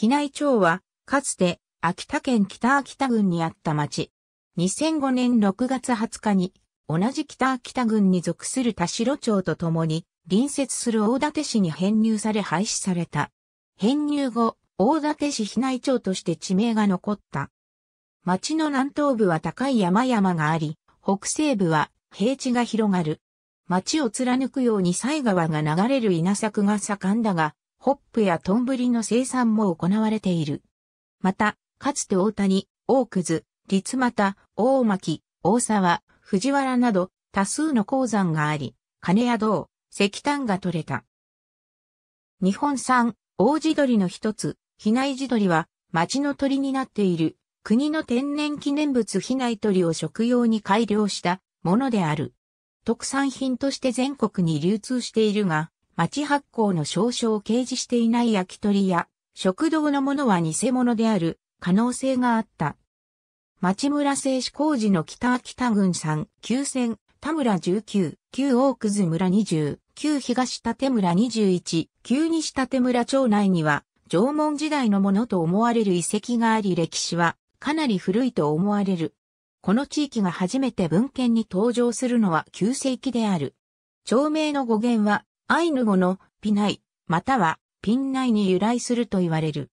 比内町は、かつて、秋田県北秋田郡にあった町。2005年6月20日に、同じ北秋田郡に属する田代町と共に、隣接する大館市に編入され廃止された。編入後、大館市比内町として地名が残った。町の南東部は高い山々があり、北西部は平地が広がる。町を貫くように西川が流れる稲作が盛んだが、ホップやトンブリの生産も行われている。また、かつて大谷、大葛、立又、大巻、大沢、藤原など多数の鉱山があり、金や銅、石炭が取れた。日本産、大地鶏の一つ、比内地鶏は町の鳥になっている国の天然記念物比内鳥を食用に改良したものである。特産品として全国に流通しているが、町発行の証書を掲示していない焼き鳥や、食堂のものは偽物である可能性があった。町村製紙工事の北秋田郡産9線、田村19、旧大津村20、旧東立村21、旧西立村町内には、縄文時代のものと思われる遺跡があり歴史はかなり古いと思われる。この地域が初めて文献に登場するのは旧世紀である。町名の語源はアイヌ語のピナイ、またはピンナイに由来すると言われる。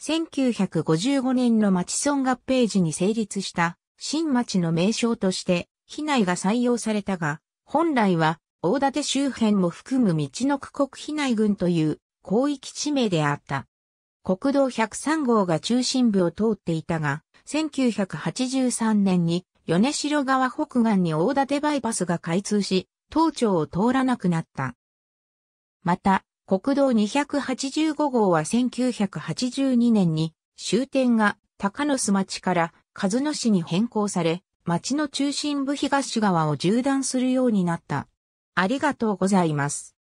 1955年の町村合併時に成立した新町の名称として、比内が採用されたが、本来は大館周辺も含む道の区国比内郡という広域地名であった。国道103号が中心部を通っていたが、1983年に米城川北岸に大館バイパスが開通し、当町を通らなくなった。また、国道285号は1982年に終点が高野巣町から和野市に変更され、町の中心部東側を縦断するようになった。ありがとうございます。